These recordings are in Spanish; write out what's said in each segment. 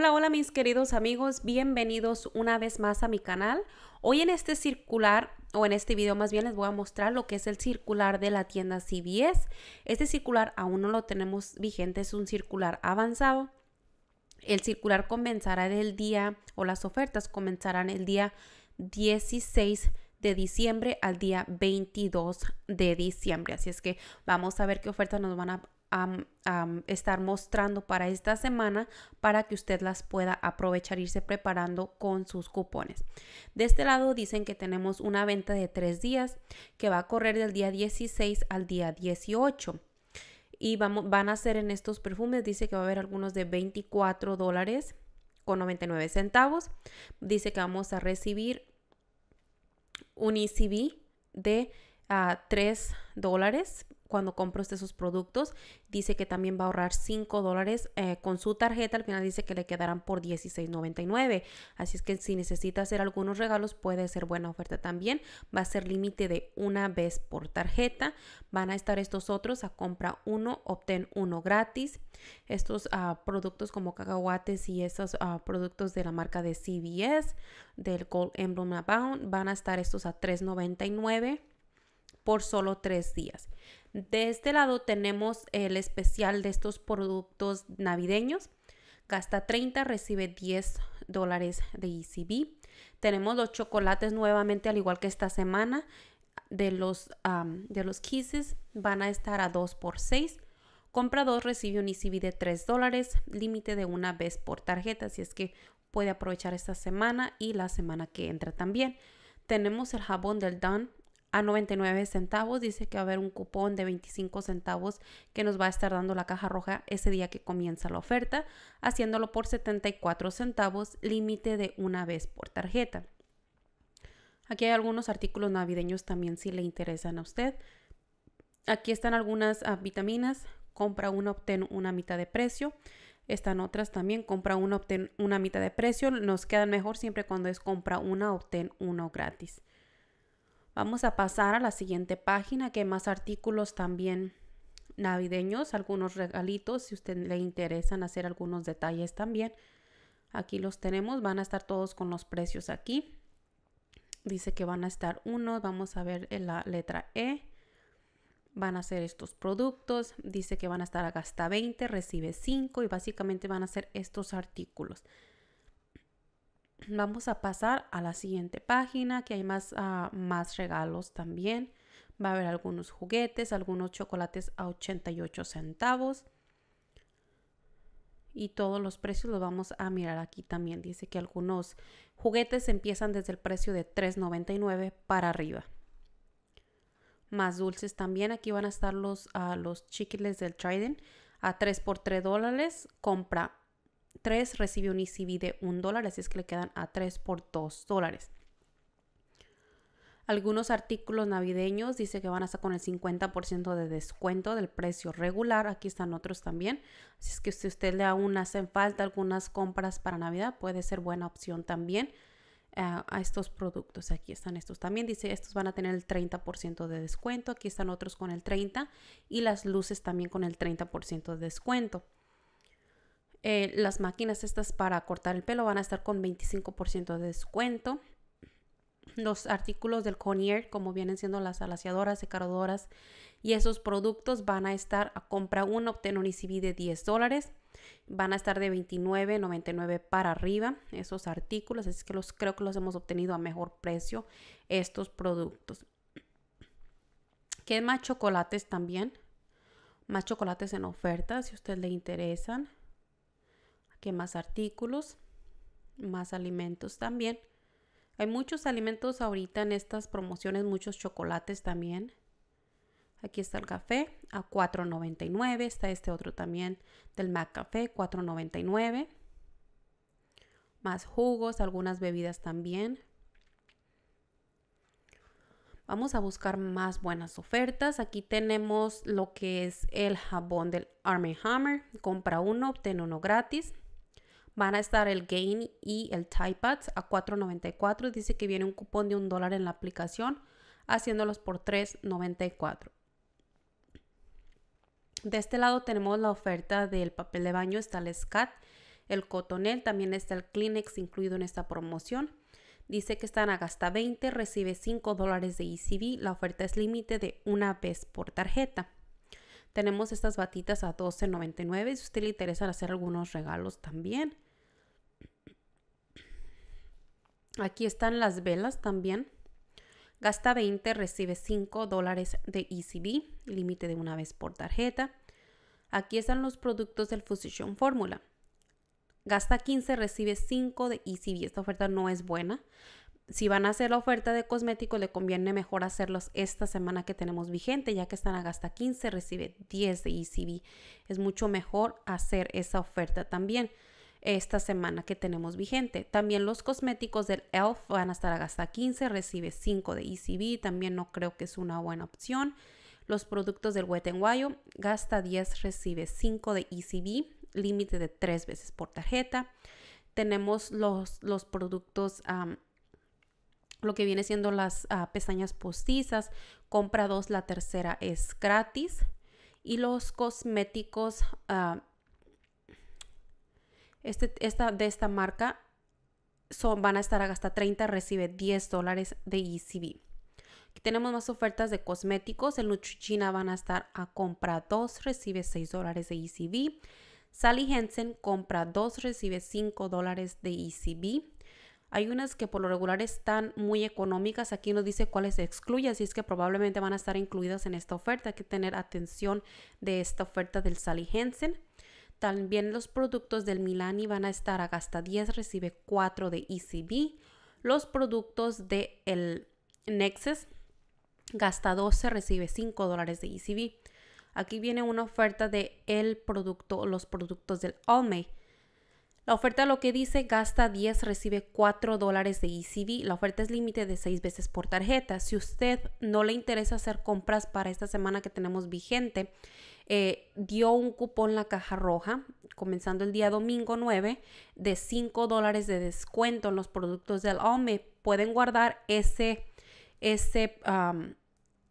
Hola, hola mis queridos amigos, bienvenidos una vez más a mi canal. Hoy en este circular, o en este video más bien, les voy a mostrar lo que es el circular de la tienda CBS. Este circular aún no lo tenemos vigente, es un circular avanzado. El circular comenzará el día, o las ofertas comenzarán el día 16 de diciembre al día 22 de diciembre. Así es que vamos a ver qué ofertas nos van a a estar mostrando para esta semana para que usted las pueda aprovechar, e irse preparando con sus cupones. De este lado dicen que tenemos una venta de tres días que va a correr del día 16 al día 18 y vamos, van a ser en estos perfumes, dice que va a haber algunos de 24 dólares con 99 centavos. Dice que vamos a recibir un ECB de a 3 dólares cuando compro esos este productos. Dice que también va a ahorrar 5 dólares eh, con su tarjeta. Al final dice que le quedarán por $16.99. Así es que si necesita hacer algunos regalos puede ser buena oferta también. Va a ser límite de una vez por tarjeta. Van a estar estos otros a compra uno, obtén uno gratis. Estos ah, productos como cacahuates y esos ah, productos de la marca de CBS del Gold Emblem Abound, van a estar estos a $3.99 por solo tres días. De este lado tenemos el especial de estos productos navideños. Gasta 30, recibe 10 dólares de ECB. Tenemos los chocolates nuevamente, al igual que esta semana, de los, de los Kisses van a estar a 2 por 6. Compra 2, recibe un ECB de 3 dólares, límite de una vez por tarjeta, Si es que puede aprovechar esta semana y la semana que entra también. Tenemos el jabón del Dawn a 99 centavos. Dice que va a haber un cupón de 25 centavos que nos va a estar dando la caja roja ese día que comienza la oferta, haciéndolo por 74 centavos, límite de una vez por tarjeta. Aquí hay algunos artículos navideños también si le interesan a usted. Aquí están algunas ah, vitaminas. Compra una, obtén una mitad de precio. Están otras también. Compra una, obtén una mitad de precio. Nos quedan mejor siempre cuando es compra una, obtén uno gratis. Vamos a pasar a la siguiente página que más artículos también navideños, algunos regalitos, si usted le interesan hacer algunos detalles también. Aquí los tenemos, van a estar todos con los precios aquí. Dice que van a estar unos, vamos a ver en la letra E. Van a ser estos productos, dice que van a estar a gasta 20, recibe 5 y básicamente van a ser estos artículos. Vamos a pasar a la siguiente página que hay más, ah, más regalos también. Va a haber algunos juguetes, algunos chocolates a 88 centavos. Y todos los precios los vamos a mirar aquí también. Dice que algunos juguetes empiezan desde el precio de 3.99 para arriba. Más dulces también. Aquí van a estar los, a ah, los chiquiles del Trident a 3 por 3 dólares. Compra recibe un ECB de 1 dólar, así es que le quedan a 3 por 2 dólares. Algunos artículos navideños dice que van hasta con el 50% de descuento del precio regular. Aquí están otros también. Así es que si usted le aún hacen falta algunas compras para Navidad, puede ser buena opción también eh, a estos productos. Aquí están estos. También dice estos van a tener el 30% de descuento. Aquí están otros con el 30% y las luces también con el 30% de descuento. Eh, las máquinas estas para cortar el pelo van a estar con 25% de descuento. Los artículos del Conier, como vienen siendo las alaciadoras, secadoras y esos productos van a estar a compra uno, obtener un ICB de 10 dólares. Van a estar de 29.99 para arriba esos artículos, así que los creo que los hemos obtenido a mejor precio estos productos. ¿Qué más chocolates también, más chocolates en oferta si a usted le interesan que más artículos, más alimentos también. Hay muchos alimentos ahorita en estas promociones, muchos chocolates también. Aquí está el café a $4.99. Está este otro también del Mac Café, $4.99. Más jugos, algunas bebidas también. Vamos a buscar más buenas ofertas. Aquí tenemos lo que es el jabón del Army Hammer. Compra uno, obtén uno gratis van a estar el Gain y el Typepad a $4.94. Dice que viene un cupón de un dólar en la aplicación, haciéndolos por $3.94. De este lado tenemos la oferta del papel de baño, está el SCAT, el Cotonel, también está el Kleenex incluido en esta promoción. Dice que están a gasta 20, recibe 5 dólares de ECB. La oferta es límite de una vez por tarjeta. Tenemos estas batitas a $12.99 si usted le interesa hacer algunos regalos también. Aquí están las velas también. Gasta 20, recibe 5 dólares de ECB, límite de una vez por tarjeta. Aquí están los productos del Fusion Fórmula. Gasta 15, recibe 5 de ECB. Esta oferta no es buena. Si van a hacer la oferta de cosméticos, le conviene mejor hacerlos esta semana que tenemos vigente, ya que están a gasta 15, recibe 10 de ECB. Es mucho mejor hacer esa oferta también esta semana que tenemos vigente. También los cosméticos del ELF van a estar a gasta 15, recibe 5 de ECB, también no creo que es una buena opción. Los productos del Wet n gasta 10, recibe 5 de ECB, límite de 3 veces por tarjeta. Tenemos los, los productos lo que viene siendo las ah, pestañas postizas. Compra 2. la tercera es gratis. Y los cosméticos ah, este, esta, de esta marca son, van a estar a gastar 30, recibe 10 dólares de ECB. Aquí tenemos más ofertas de cosméticos. El Luchuchina van a estar a compra 2, recibe 6 dólares de ECB. Sally Henson compra 2, recibe 5 dólares de ECB. Hay unas que por lo regular están muy económicas. Aquí nos dice cuáles se excluye, así es que probablemente van a estar incluidas en esta oferta. Hay que tener atención de esta oferta del Sally Henson. También los productos del Milani van a estar a Gasta 10, recibe 4 de ECB. Los productos del el Nexus, Gasta 12, recibe 5 dólares de ECB. Aquí viene una oferta de el producto, los productos del Allmay la oferta lo que dice gasta 10, recibe 4 dólares de ICV. E la oferta es límite de 6 veces por tarjeta. Si usted no le interesa hacer compras para esta semana que tenemos vigente, eh, dio un cupón la caja roja, comenzando el día domingo 9, de 5 dólares de descuento en los productos del OME. Pueden guardar ese, ese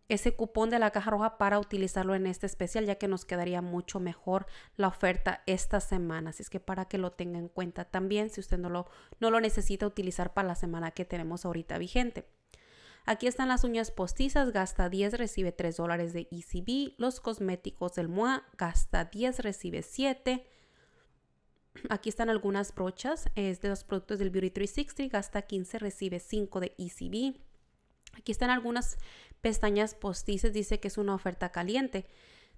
ese cupón de la caja roja para utilizarlo en este especial ya que nos quedaría mucho mejor la oferta esta semana así es que para que lo tenga en cuenta también si usted no lo, no lo necesita utilizar para la semana que tenemos ahorita vigente aquí están las uñas postizas gasta 10 recibe 3 dólares de ECB los cosméticos del MOA gasta 10 recibe 7 Aquí están algunas brochas, es de los productos del Beauty 360, gasta 15, recibe 5 de ECB. Aquí están algunas pestañas postices. dice que es una oferta caliente.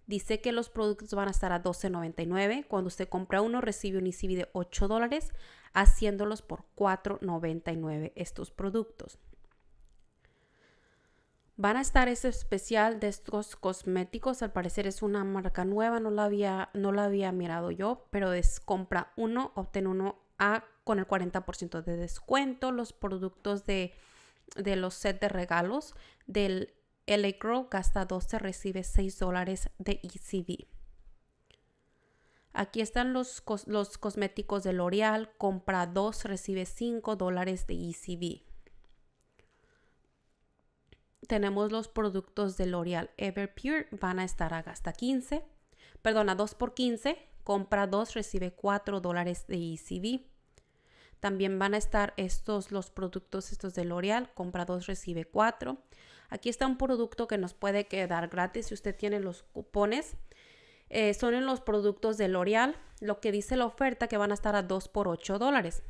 Dice que los productos van a estar a $12.99. Cuando usted compra uno, recibe un ICB de $8 dólares, haciéndolos por $4.99 estos productos. Van a estar ese especial de estos cosméticos. Al parecer es una marca nueva, no la había, no la había mirado yo, pero es compra uno, obtén uno a, con el 40% de descuento. Los productos de de los sets de regalos del LA Girl gasta 12 recibe 6 dólares de ECB. Aquí están los, cosméticos de L'Oreal. Compra 2, recibe 5 dólares de ECB. Tenemos los productos de L'Oreal Everpure. Van a estar a gasta 15. Perdona, 2 por 15. Compra 2, recibe 4 dólares de ECB. También van a estar estos, los productos estos de L'Oreal, compra 2 recibe 4. Aquí está un producto que nos puede quedar gratis si usted tiene los cupones. Eh, son en los productos de L'Oreal, lo que dice la oferta que van a estar a 2 por 8 dólares.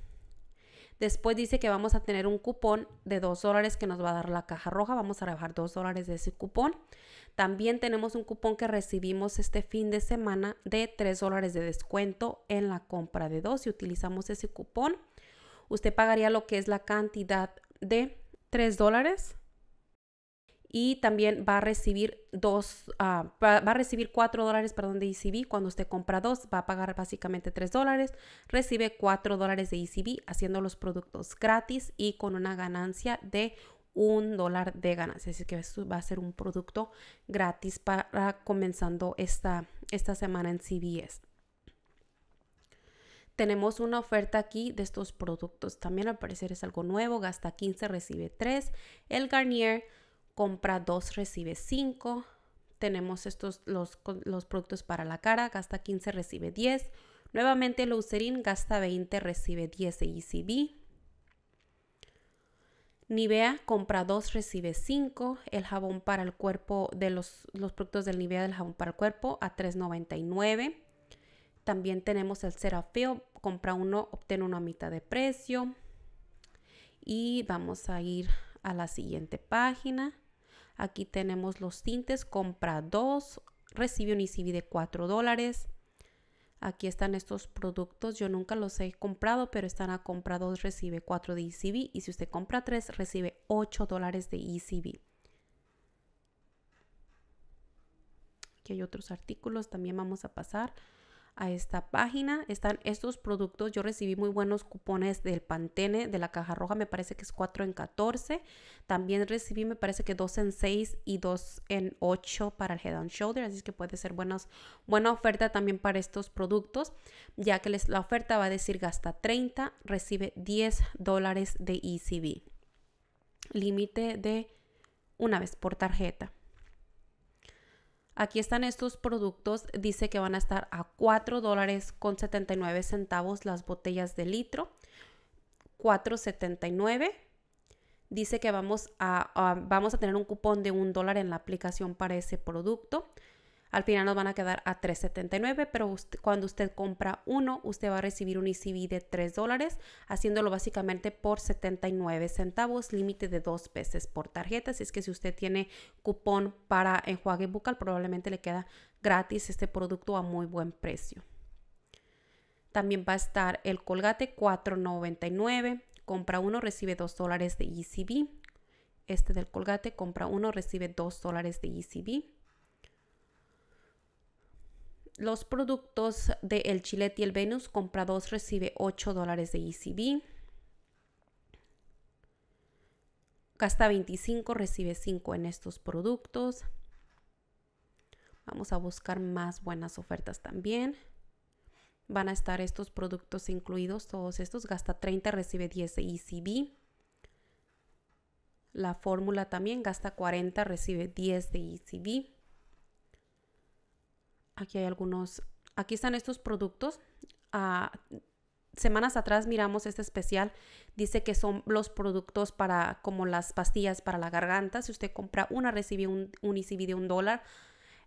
Después dice que vamos a tener un cupón de 2 dólares que nos va a dar la caja roja. Vamos a rebajar 2 dólares de ese cupón. También tenemos un cupón que recibimos este fin de semana de 3 dólares de descuento en la compra de 2. Si utilizamos ese cupón, usted pagaría lo que es la cantidad de 3 dólares y también va a recibir dos, ah, va, a recibir 4 dólares, de ECB. Cuando usted compra dos, va a pagar básicamente 3 dólares, recibe 4 dólares de ECB haciendo los productos gratis y con una ganancia de 1 dólar de ganancia. Así que va a ser un producto gratis para comenzando esta, esta semana en CBS tenemos una oferta aquí de estos productos. También al parecer es algo nuevo, gasta 15, recibe 3. El Garnier compra 2, recibe 5. Tenemos estos los, productos para la cara, gasta 15, recibe 10. Nuevamente Eucerin gasta 20, recibe 10 de ECB. Nivea compra 2, recibe 5. El jabón para el cuerpo de los, los productos del Nivea del jabón para el cuerpo a 3.99. También tenemos el Serafeo, compra uno, obtén una mitad de precio. Y vamos a ir a la siguiente página. Aquí tenemos los tintes, compra dos, recibe un ECB de 4 dólares. Aquí están estos productos, yo nunca los he comprado, pero están a compra dos, recibe 4 de ECB y si usted compra 3, recibe 8 dólares de ECB. Aquí hay otros artículos, también vamos a pasar a esta página. Están estos productos. Yo recibí muy buenos cupones del Pantene, de la caja roja. Me parece que es 4 en 14. También recibí, me parece que 2 en 6 y 2 en 8 para el Head and Shoulder. Así que puede ser buena oferta también para estos productos, ya que les, la oferta va a decir gasta 30, recibe 10 dólares de ECB. Límite de una vez por tarjeta. Aquí están estos productos. Dice que van a estar a $4.79 dólares con 79 centavos las botellas de litro. 4.79. Dice que vamos a, vamos a tener un cupón de un dólar en la aplicación para ese producto. Al final nos van a quedar a $3.79, pero cuando usted compra uno, usted va a recibir un ECB de $3 dólares, haciéndolo básicamente por 79 centavos, límite de dos veces por tarjeta. Así es que si usted tiene cupón para enjuague bucal, probablemente le queda gratis este producto a muy buen precio. También va a estar el colgate $4.99. Compra uno, recibe 2 dólares de ECB. Este del colgate, compra uno, recibe 2 dólares de ECB los productos de El Chilet y el Venus compra 2, recibe 8 dólares de ECB. Gasta 25, recibe 5 en estos productos. Vamos a buscar más buenas ofertas también. Van a estar estos productos incluidos, todos estos. Gasta 30, recibe 10 de ECB. La fórmula también gasta 40, recibe 10 de ECB. Aquí hay algunos, aquí están estos productos. Ah, semanas atrás miramos este especial, dice que son los productos para, como las pastillas para la garganta. Si usted compra una, recibe un, un ICB de un dólar.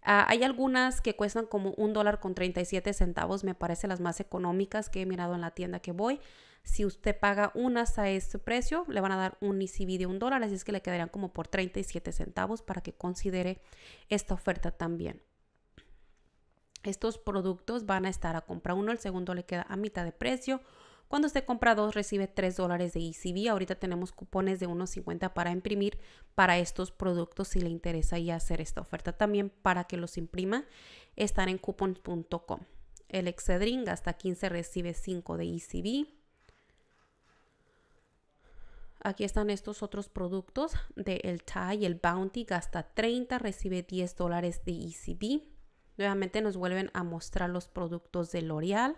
Ah, hay algunas que cuestan como un dólar con 37 centavos, me parece las más económicas que he mirado en la tienda que voy. Si usted paga unas a este precio, le van a dar un ICB de un dólar, así es que le quedarían como por 37 centavos para que considere esta oferta también. Estos productos van a estar a compra uno, el segundo le queda a mitad de precio. Cuando usted compra dos, recibe 3 dólares de ECB. Ahorita tenemos cupones de 1.50 para imprimir para estos productos si le interesa y hacer esta oferta también para que los imprima. Están en coupon.com. El Excedrin gasta 15, recibe 5 de ECB. Aquí están estos otros productos de El Thai, el Bounty gasta 30, recibe 10 dólares de ECB. Nuevamente nos vuelven a mostrar los productos de L'Oreal.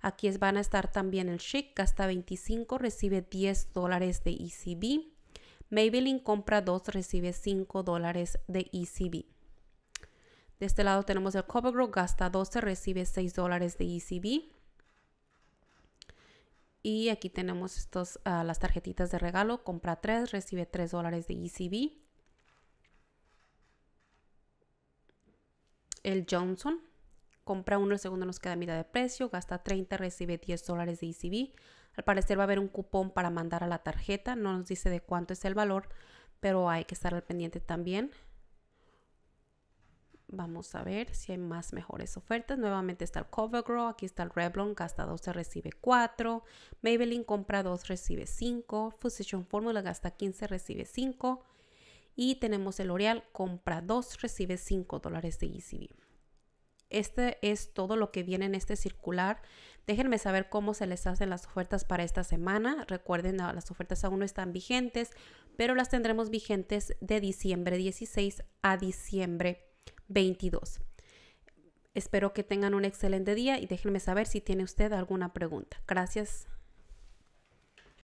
Aquí van a estar también el Chic, gasta 25, recibe 10 dólares de ECB. Maybelline compra 2, recibe 5 dólares de ECB. De este lado tenemos el CoverGirl, gasta 12, recibe 6 dólares de ECB. Y aquí tenemos ah, las tarjetitas de regalo, compra 3, recibe 3 dólares de ECB. el Johnson. Compra uno, el segundo nos queda a mitad de precio, gasta 30, recibe 10 dólares de ECB. Al parecer va a haber un cupón para mandar a la tarjeta, no nos dice de cuánto es el valor, pero hay que estar al pendiente también. Vamos a ver si hay más mejores ofertas. Nuevamente está el CoverGirl, aquí está el Revlon, gasta 12, recibe 4. Maybelline compra 2, recibe 5. Fusion Formula gasta 15, recibe 5. Y tenemos el L'Oreal, compra 2, recibe 5 dólares de ECB. Este es todo lo que viene en este circular. Déjenme saber cómo se les hacen las ofertas para esta semana. Recuerden, ah, las ofertas aún no están vigentes, pero las tendremos vigentes de diciembre 16 a diciembre 22. Espero que tengan un excelente día y déjenme saber si tiene usted alguna pregunta. Gracias.